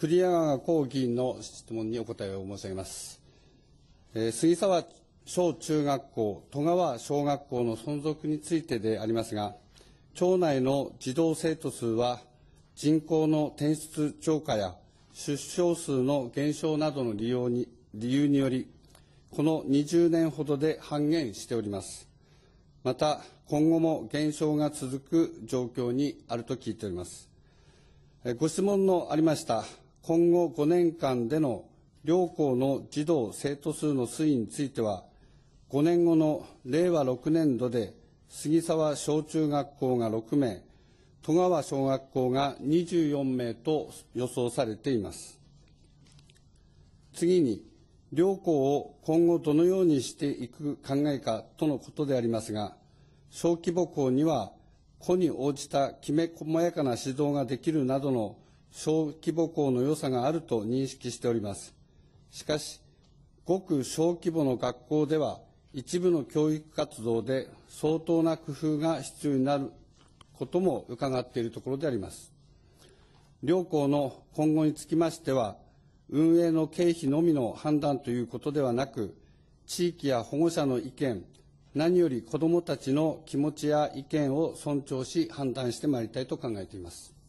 栗山川幸議員の質問にお答えを申し上げます。えー、杉沢小中学校、戸川小学校の存続についてでありますが、町内の児童生徒数は人口の転出超過や出生数の減少などの利用に理由により、この20年ほどで半減しております。また、今後も減少が続く状況にあると聞いております。ご質問のありました今後5年間での両校の児童・生徒数の推移については、5年後の令和6年度で、杉沢小中学校が6名、戸川小学校が24名と予想されています。次に、両校を今後どのようにしていく考えかとのことでありますが、小規模校には、子に応じたきめ細やかな指導ができるなどの小規模校の良さがあると認識しております。しかし、ごく小規模の学校では、一部の教育活動で相当な工夫が必要になることも伺っているところであります。両校の今後につきましては、運営の経費のみの判断ということではなく、地域や保護者の意見、何より子どもたちの気持ちや意見を尊重し、判断してまいりたいと考えています。